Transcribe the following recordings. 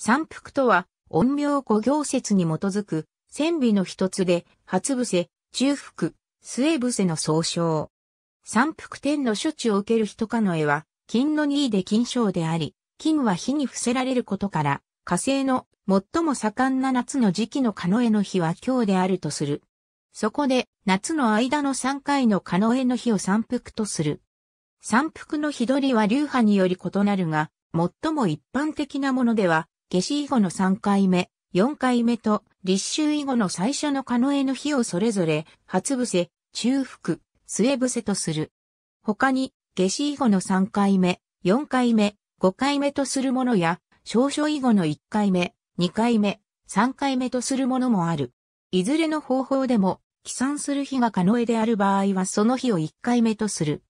三福とは、音名五行説に基づく、千尾の一つで、初伏、中伏、末伏の総称。三福天の処置を受ける人かの絵は、金の二位で金賞であり、金は火に伏せられることから、火星の最も盛んな夏の時期のカノエの日は今日であるとする。そこで、夏の間の3回のカノエの日を三福とする。三福の日取りは流派により異なるが、最も一般的なものでは、下死以後の3回目、4回目と立秋以後の最初のカノエの日をそれぞれ、初伏せ、中腹、末伏せとする。他に、下死以後の3回目、4回目、5回目とするものや、少々以後の1回目、2回目、3回目とするものもある。いずれの方法でも、起算する日が可能である場合はその日を1回目とする。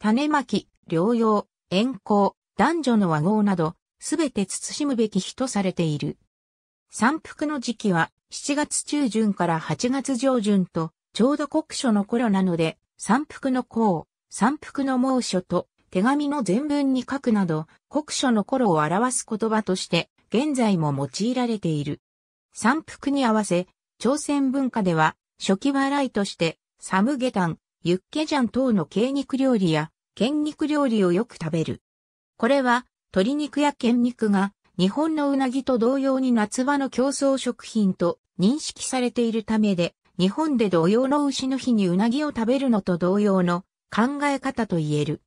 種まき、療養、遠行、男女の和合など、すべて慎むべき日とされている。三腹の時期は7月中旬から8月上旬と、ちょうど酷暑の頃なので、三腹の孔、三腹の猛暑と、手紙の全文に書くなど、酷暑の頃を表す言葉として、現在も用いられている。三腹に合わせ、朝鮮文化では、初期払いとして、サムゲタン、ユッケジャン等の鶏肉料理や、剣肉料理をよく食べる。これは、鶏肉や県肉が日本のうなぎと同様に夏場の競争食品と認識されているためで、日本で同様の牛の日にうなぎを食べるのと同様の考え方と言える。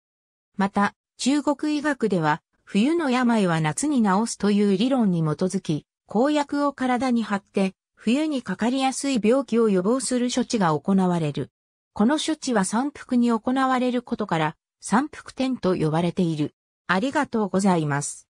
また、中国医学では、冬の病は夏に治すという理論に基づき、公薬を体に貼って、冬にかかりやすい病気を予防する処置が行われる。この処置は山腹に行われることから、山腹点と呼ばれている。ありがとうございます。